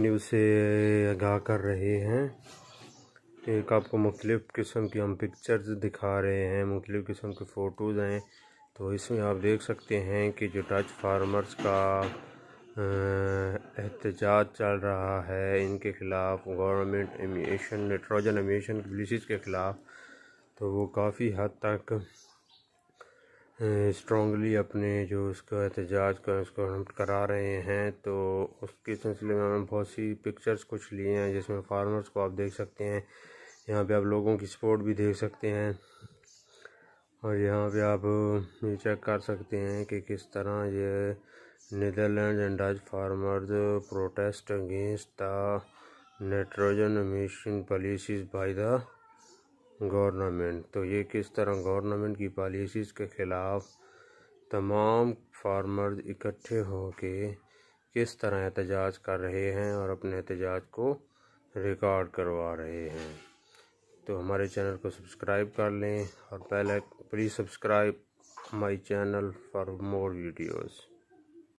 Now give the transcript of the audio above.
news से आगाह कर रहे हैं एक आपको मुख्तलिफ़ किस्म की हम पिक्चर्स दिखा रहे हैं मुख्तलिफ़ किस्म के फ़ोटोज़ हैं तो इसमें आप देख सकते हैं कि जो टच फार्मर्स का एहतजाज चल रहा है इनके ख़िलाफ़ गवर्नमेंट एमिएशन नाइट्रोजन एमिएशन की पॉलिसीज़ के ख़िलाफ़ तो वो काफ़ी हद तक स्ट्रॉन्गली अपने जो उसका एहतजाज का उसको हम करा रहे हैं तो उसके सिलसिले में हमें बहुत सी पिक्चर्स कुछ लिए हैं जिसमें फार्मर्स को आप देख सकते हैं यहाँ पे आप लोगों की सपोर्ट भी देख सकते हैं और यहाँ पे आप ये चेक कर सकते हैं कि किस तरह ये Netherland and Dutch farmers protest against the nitrogen emission policies by the government तो ये किस तरह गवर्नमेंट की पॉलिसीज़ के ख़िलाफ़ तमाम फार्मर्स इकट्ठे होके किस तरह एहतजाज कर रहे हैं और अपने एहतजाज को रिकॉर्ड करवा रहे हैं तो हमारे चैनल को सब्सक्राइब कर लें और पहले please subscribe my channel for more videos